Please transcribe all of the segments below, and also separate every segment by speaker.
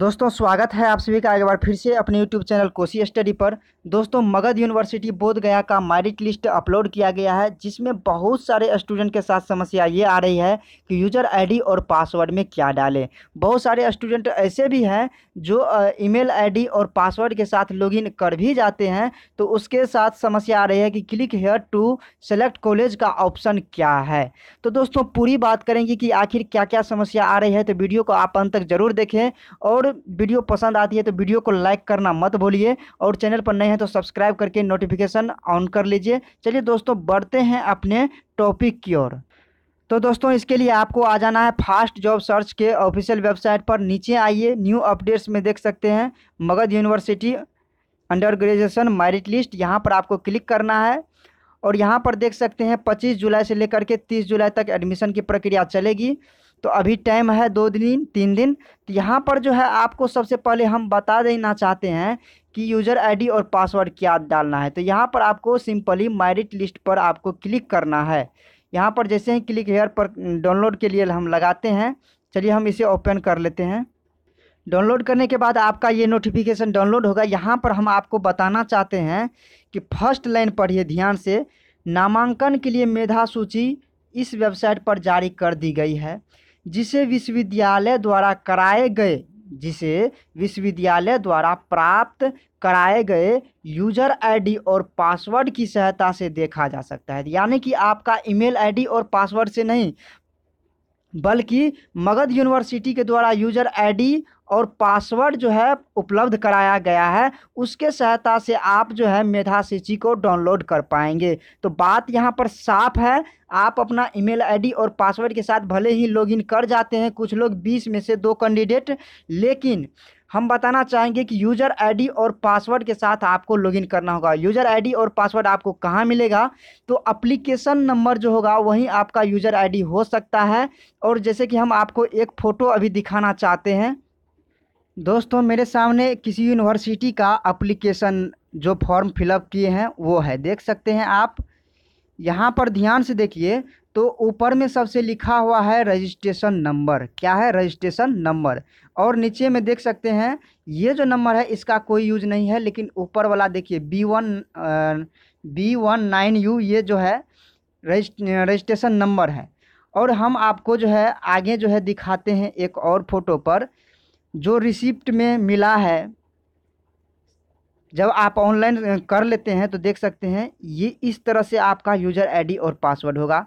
Speaker 1: दोस्तों स्वागत है आप सभी का एक बार फिर से अपने YouTube चैनल कोसी स्टडी पर दोस्तों मगध यूनिवर्सिटी बोधगया का मैरिट लिस्ट अपलोड किया गया है जिसमें बहुत सारे स्टूडेंट के साथ समस्या ये आ रही है कि यूज़र आईडी और पासवर्ड में क्या डालें बहुत सारे स्टूडेंट ऐसे भी हैं जो ईमेल आईडी और पासवर्ड के साथ लॉग कर भी जाते हैं तो उसके साथ समस्या आ रही है कि click here to select college का ऑप्शन क्या है तो दोस्तों पूरी बात करेंगे कि आखिर क्या क्या समस्या आ रही है तो वीडियो को आप अंत तक ज़रूर देखें और और वीडियो पसंद आती है तो वीडियो को लाइक करना मत भूलिए और चैनल पर नए हैं तो सब्सक्राइब करके नोटिफिकेशन ऑन कर लीजिए चलिए दोस्तों बढ़ते हैं अपने टॉपिक की ओर तो दोस्तों इसके लिए आपको आ जाना है फास्ट जॉब सर्च के ऑफिशियल वेबसाइट पर नीचे आइए न्यू अपडेट्स में देख सकते हैं Magadh university under graduation merit list यहाँ पर आपको क्लिक करना है और यहाँ पर देख सकते हैं 25 जुलाई से लेकर के 30 जुलाई तक एडमिशन की प्रक्रिया चलेगी तो अभी टाइम है दो दिन तीन दिन तो यहाँ पर जो है आपको सबसे पहले हम बता देना चाहते हैं कि यूज़र आईडी और पासवर्ड क्या डालना है तो यहाँ पर आपको सिंपली मैरिट लिस्ट पर आपको क्लिक करना है यहाँ पर जैसे ही क्लिक हेयर पर डाउनलोड के लिए हम लगाते हैं चलिए हम इसे ओपन कर लेते हैं डाउनलोड करने के बाद आपका ये नोटिफिकेशन डाउनलोड होगा यहाँ पर हम आपको बताना चाहते हैं कि फर्स्ट लाइन पढ़िए ध्यान से नामांकन के लिए मेधा सूची इस वेबसाइट पर जारी कर दी गई है जिसे विश्वविद्यालय द्वारा कराए गए जिसे विश्वविद्यालय द्वारा प्राप्त कराए गए यूजर आईडी और पासवर्ड की सहायता से देखा जा सकता है यानी कि आपका ईमेल आईडी और पासवर्ड से नहीं बल्कि मगध यूनिवर्सिटी के द्वारा यूजर आईडी और पासवर्ड जो है उपलब्ध कराया गया है उसके सहायता से आप जो है मेधा सूची को डाउनलोड कर पाएंगे तो बात यहाँ पर साफ है आप अपना ईमेल आईडी और पासवर्ड के साथ भले ही लॉगिन कर जाते हैं कुछ लोग बीस में से दो कैंडिडेट लेकिन हम बताना चाहेंगे कि यूज़र आईडी और पासवर्ड के साथ आपको लॉगिन करना होगा यूज़र आईडी और पासवर्ड आपको कहाँ मिलेगा तो अप्लीकेशन नंबर जो होगा वहीं आपका यूज़र आईडी हो सकता है और जैसे कि हम आपको एक फ़ोटो अभी दिखाना चाहते हैं दोस्तों मेरे सामने किसी यूनिवर्सिटी का अप्लीकेशन जो फॉर्म फिलअप किए हैं वो है देख सकते हैं आप यहाँ पर ध्यान से देखिए तो ऊपर में सबसे लिखा हुआ है रजिस्ट्रेशन नंबर क्या है रजिस्ट्रेशन नंबर और नीचे में देख सकते हैं ये जो नंबर है इसका कोई यूज नहीं है लेकिन ऊपर वाला देखिए B one B one nine U ये जो है रजिस्ट्रेशन नंबर है और हम आपको जो है आगे जो है दिखाते हैं एक और फोटो पर जो रिसिप्ट में मिला है जब आप ऑनलाइन कर लेते हैं तो देख सकते हैं ये इस तरह से आपका यूज़र आईडी और पासवर्ड होगा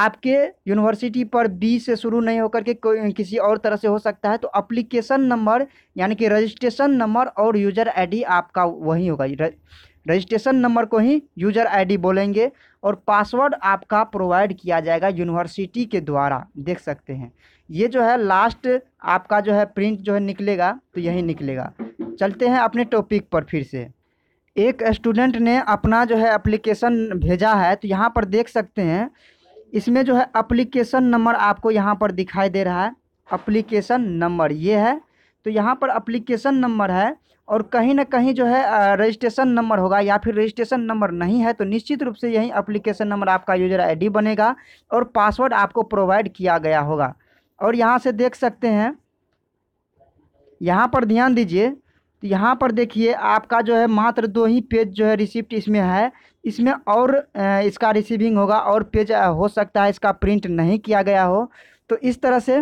Speaker 1: आपके यूनिवर्सिटी पर बी से शुरू नहीं होकर के किसी और तरह से हो सकता है तो अप्लीकेशन नंबर यानी कि रजिस्ट्रेशन नंबर और यूज़र आईडी आपका वही होगा रजिस्ट्रेशन नंबर को ही यूजर आईडी बोलेंगे और पासवर्ड आपका प्रोवाइड किया जाएगा यूनिवर्सिटी के द्वारा देख सकते हैं ये जो है लास्ट आपका जो है प्रिंट जो है निकलेगा तो यही निकलेगा चलते हैं अपने टॉपिक पर फिर से एक स्टूडेंट ने अपना जो है एप्लीकेशन भेजा है तो यहाँ पर देख सकते हैं इसमें जो है अप्लीकेशन नंबर आपको यहाँ पर दिखाई दे रहा है अप्लीकेशन नंबर ये है तो यहाँ पर अप्लीकेशन नंबर है और कहीं ना कहीं जो है रजिस्ट्रेशन नंबर होगा या फिर रजिस्ट्रेशन नंबर नहीं है तो निश्चित रूप से यही अप्लीकेशन नंबर आपका यूजर आई बनेगा और पासवर्ड आपको प्रोवाइड किया गया होगा और यहाँ से देख सकते हैं यहाँ पर ध्यान दीजिए तो यहाँ पर देखिए आपका जो है मात्र दो ही पेज जो है रिसिप्ट इसमें है इसमें और इसका रिसीविंग होगा और पेज हो सकता है इसका प्रिंट नहीं किया गया हो तो इस तरह से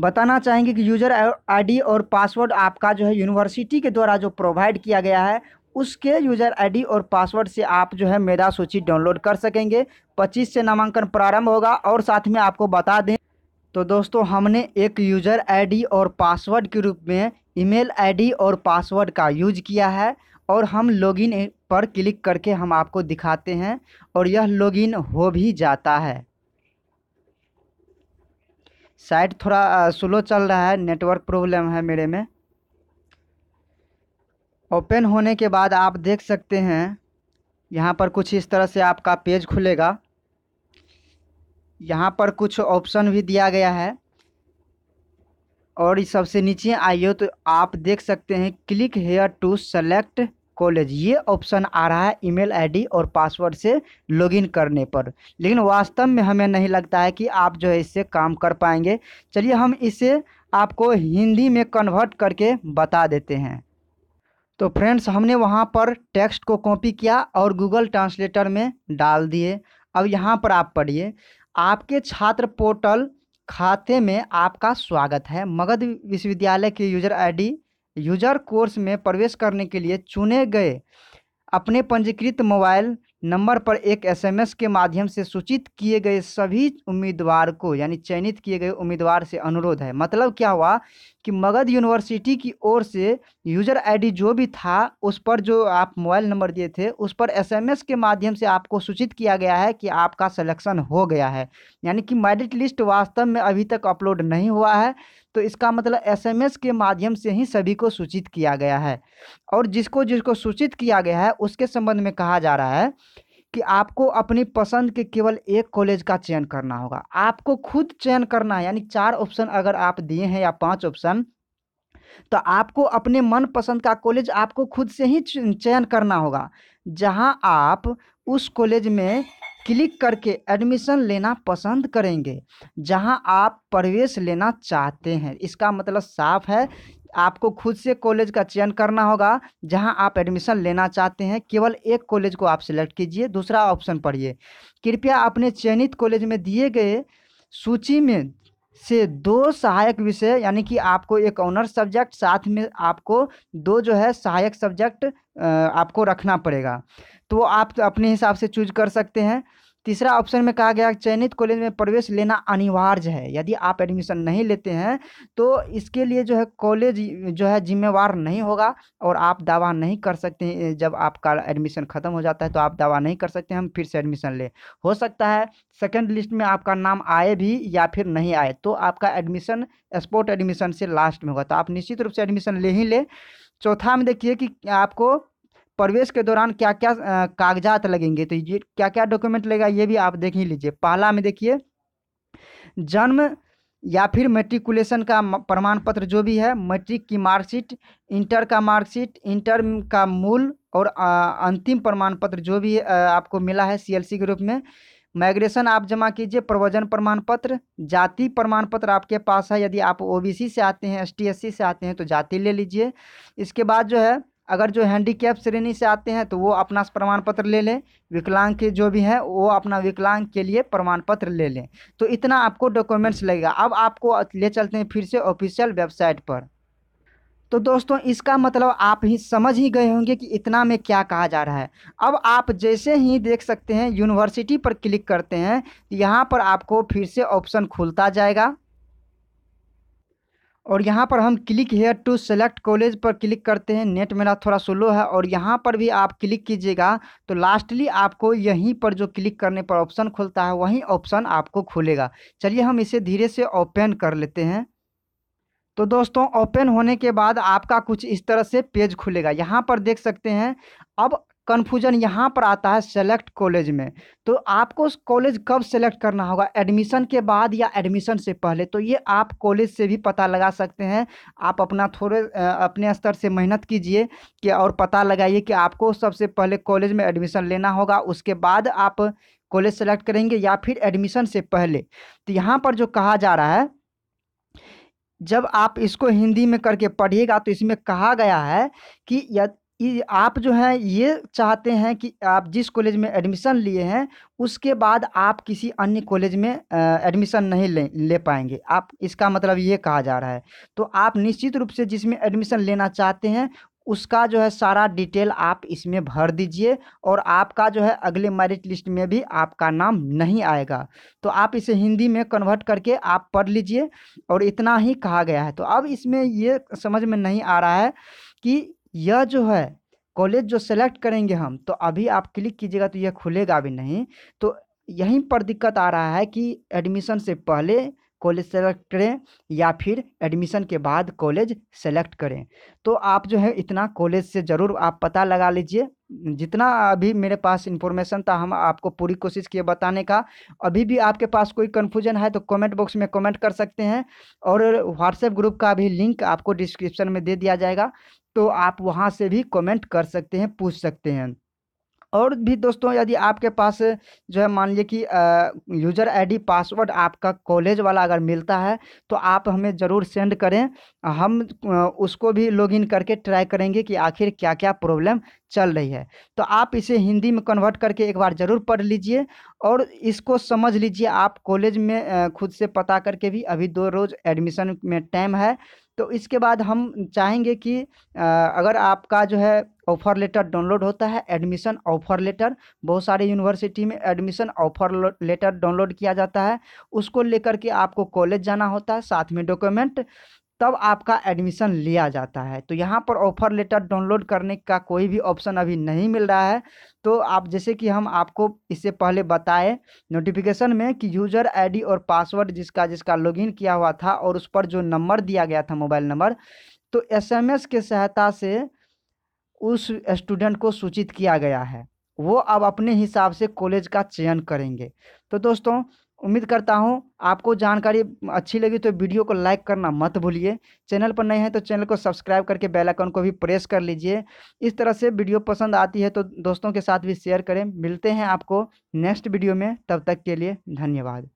Speaker 1: बताना चाहेंगे कि यूज़र आईडी और पासवर्ड आपका जो है यूनिवर्सिटी के द्वारा जो प्रोवाइड किया गया है उसके यूज़र आईडी और पासवर्ड से आप जो है मेधा सूची डाउनलोड कर सकेंगे 25 से नामांकन प्रारंभ होगा और साथ में आपको बता दें तो दोस्तों हमने एक यूज़र आईडी और पासवर्ड के रूप में ईमेल आईडी और पासवर्ड का यूज किया है और हम लॉगिन पर क्लिक करके हम आपको दिखाते हैं और यह लॉगिन हो भी जाता है साइट थोड़ा स्लो चल रहा है नेटवर्क प्रॉब्लम है मेरे में ओपन होने के बाद आप देख सकते हैं यहाँ पर कुछ इस तरह से आपका पेज खुलेगा यहाँ पर कुछ ऑप्शन भी दिया गया है और सबसे नीचे आइए तो आप देख सकते हैं click here to select college ये ऑप्शन आ रहा है ईमेल आईडी और पासवर्ड से लॉगिन करने पर लेकिन वास्तव में हमें नहीं लगता है कि आप जो है इससे काम कर पाएंगे चलिए हम इसे आपको हिंदी में कन्वर्ट करके बता देते हैं तो फ्रेंड्स हमने वहाँ पर टेक्स्ट को कॉपी किया और गूगल ट्रांसलेटर में डाल दिए अब यहाँ पर आप पढ़िए आपके छात्र पोर्टल खाते में आपका स्वागत है मगध विश्वविद्यालय के यूजर आईडी यूजर कोर्स में प्रवेश करने के लिए चुने गए अपने पंजीकृत मोबाइल नंबर पर एक एसएमएस के माध्यम से सूचित किए गए सभी उम्मीदवार को यानी चयनित किए गए उम्मीदवार से अनुरोध है मतलब क्या हुआ कि मगध यूनिवर्सिटी की ओर से यूज़र आईडी जो भी था उस पर जो आप मोबाइल नंबर दिए थे उस पर एसएमएस के माध्यम से आपको सूचित किया गया है कि आपका सिलेक्शन हो गया है यानी कि मेरिट लिस्ट वास्तव में अभी तक अपलोड नहीं हुआ है तो इसका मतलब एसएमएस के माध्यम से ही सभी को सूचित किया गया है और जिसको जिसको सूचित किया गया है उसके संबंध में कहा जा रहा है कि आपको अपनी पसंद के केवल एक कॉलेज का चयन करना होगा आपको खुद चयन करना है यानी चार ऑप्शन अगर आप दिए हैं या पांच ऑप्शन तो आपको अपने मन पसंद का कॉलेज आपको खुद से ही चयन करना होगा जहां आप उस कॉलेज में क्लिक करके एडमिशन लेना पसंद करेंगे जहां आप प्रवेश लेना चाहते हैं इसका मतलब साफ है आपको खुद से कॉलेज का चयन करना होगा जहां आप एडमिशन लेना चाहते हैं केवल एक कॉलेज को आप सिलेक्ट कीजिए दूसरा ऑप्शन पढ़िए कृपया अपने चयनित कॉलेज में दिए गए सूची में से दो सहायक विषय यानी कि आपको एक ऑनर सब्जेक्ट साथ में आपको दो जो है सहायक सब्जेक्ट आपको रखना पड़ेगा तो आप अपने हिसाब से चूज कर सकते हैं तीसरा ऑप्शन में कहा गया चयनित कॉलेज में प्रवेश लेना अनिवार्य है यदि आप एडमिशन नहीं लेते हैं तो इसके लिए जो है कॉलेज जो है जिम्मेवार नहीं होगा और आप दावा नहीं कर सकते हैं जब आपका एडमिशन ख़त्म हो जाता है तो आप दावा नहीं कर सकते हम फिर से एडमिशन लें हो सकता है सेकेंड लिस्ट में आपका नाम आए भी या फिर नहीं आए तो आपका एडमिशन स्पोर्ट एडमिशन से लास्ट में होगा तो आप निश्चित रूप से एडमिशन ले ही लें चौथा में देखिए कि आपको प्रवेश के दौरान क्या क्या कागजात लगेंगे तो ये क्या क्या डॉक्यूमेंट लगेगा ये भी आप देख ही लीजिए पहला में देखिए जन्म या फिर मेट्रिकुलेशन का प्रमाण पत्र जो भी है मैट्रिक की मार्कशीट इंटर का मार्कशीट इंटर का मूल और अंतिम प्रमाण पत्र जो भी आपको मिला है सीएलसी के रूप में माइग्रेशन आप जमा कीजिए प्रवजन प्रमाण पत्र जाति प्रमाण पत्र आपके पास है यदि आप ओबीसी से आते हैं एसटीएससी से आते हैं तो जाति ले लीजिए इसके बाद जो है अगर जो हैंडीकैप श्रेणी से आते हैं तो वो अपना प्रमाण पत्र ले लें विकलांग के जो भी हैं वो अपना विकलांग के लिए प्रमाण पत्र ले लें तो इतना आपको डॉक्यूमेंट्स लगेगा अब आपको ले चलते हैं फिर से ऑफिशियल वेबसाइट पर तो दोस्तों इसका मतलब आप ही समझ ही गए होंगे कि इतना में क्या कहा जा रहा है अब आप जैसे ही देख सकते हैं यूनिवर्सिटी पर क्लिक करते हैं यहाँ पर आपको फिर से ऑप्शन खुलता जाएगा और यहाँ पर हम click here to select college पर क्लिक करते हैं नेट मेरा थोड़ा स्लो है और यहाँ पर भी आप क्लिक कीजिएगा तो लास्टली आपको यहीं पर जो क्लिक करने पर ऑप्शन खुलता है वहीं ऑप्शन आपको खुलेगा चलिए हम इसे धीरे से ओपन कर लेते हैं तो दोस्तों ओपन होने के बाद आपका कुछ इस तरह से पेज खुलेगा यहाँ पर देख सकते हैं अब कन्फ्यूजन यहाँ पर आता है सेलेक्ट कॉलेज में तो आपको उस कॉलेज कब सेलेक्ट करना होगा एडमिशन के बाद या एडमिशन से पहले तो ये आप कॉलेज से भी पता लगा सकते हैं आप अपना थोड़े अपने स्तर से मेहनत कीजिए कि और पता लगाइए कि आपको सबसे पहले कॉलेज में एडमिशन लेना होगा उसके बाद आप कॉलेज सेलेक्ट करेंगे या फिर एडमिशन से पहले तो यहाँ पर जो कहा जा रहा है जब आप इसको हिंदी में करके पढ़िएगा तो इसमें कहा गया है कि कि आप जो हैं ये चाहते हैं कि आप जिस कॉलेज में एडमिशन लिए हैं उसके बाद आप किसी अन्य कॉलेज में एडमिशन नहीं ले ले पाएंगे आप इसका मतलब ये कहा जा रहा है तो आप निश्चित रूप से जिसमें एडमिशन लेना चाहते हैं उसका जो है सारा डिटेल आप इसमें भर दीजिए और आपका जो है अगले मेरिट लिस्ट में भी आपका नाम नहीं आएगा तो आप इसे हिंदी में कन्वर्ट करके आप पढ़ लीजिए और इतना ही कहा गया है तो अब इसमें ये समझ में नहीं आ रहा है कि यह जो है कॉलेज जो सेलेक्ट करेंगे हम तो अभी आप क्लिक कीजिएगा तो यह खुलेगा भी नहीं तो यहीं पर दिक्कत आ रहा है कि एडमिशन से पहले कॉलेज सेलेक्ट करें या फिर एडमिशन के बाद कॉलेज सेलेक्ट करें तो आप जो है इतना कॉलेज से ज़रूर आप पता लगा लीजिए जितना अभी मेरे पास इन्फॉर्मेशन था हम आपको पूरी कोशिश किए बताने का अभी भी आपके पास कोई कन्फ्यूजन है तो कमेंट बॉक्स में कमेंट कर सकते हैं और व्हाट्सएप ग्रुप का भी लिंक आपको डिस्क्रिप्शन में दे दिया जाएगा तो आप वहाँ से भी कमेंट कर सकते हैं पूछ सकते हैं और भी दोस्तों यदि आपके पास जो है मान लीजिए कि यूज़र आईडी पासवर्ड आपका कॉलेज वाला अगर मिलता है तो आप हमें ज़रूर सेंड करें हम उसको भी लॉगिन करके ट्राई करेंगे कि आखिर क्या क्या प्रॉब्लम चल रही है तो आप इसे हिंदी में कन्वर्ट करके एक बार ज़रूर पढ़ लीजिए और इसको समझ लीजिए आप कॉलेज में खुद से पता करके भी अभी दो रोज़ एडमिशन में टाइम है तो इसके बाद हम चाहेंगे कि अगर आपका जो है ऑफ़र लेटर डाउनलोड होता है एडमिशन ऑफ़र लेटर बहुत सारे यूनिवर्सिटी में एडमिशन ऑफ़र लेटर डाउनलोड किया जाता है उसको लेकर के आपको कॉलेज जाना होता है साथ में डॉक्यूमेंट तब आपका एडमिशन लिया जाता है तो यहाँ पर ऑफ़र लेटर डाउनलोड करने का कोई भी ऑप्शन अभी नहीं मिल रहा है तो आप जैसे कि हम आपको इससे पहले बताए नोटिफिकेशन में कि यूज़र आईडी और पासवर्ड जिसका जिसका लॉगिन किया हुआ था और उस पर जो नंबर दिया गया था मोबाइल नंबर तो एस के सहायता से उस स्टूडेंट को सूचित किया गया है वो अब अपने हिसाब से कॉलेज का चयन करेंगे तो दोस्तों उम्मीद करता हूँ आपको जानकारी अच्छी लगी तो वीडियो को लाइक करना मत भूलिए चैनल पर नए हैं तो चैनल को सब्सक्राइब करके बेल आइकन को भी प्रेस कर लीजिए इस तरह से वीडियो पसंद आती है तो दोस्तों के साथ भी शेयर करें मिलते हैं आपको नेक्स्ट वीडियो में तब तक के लिए धन्यवाद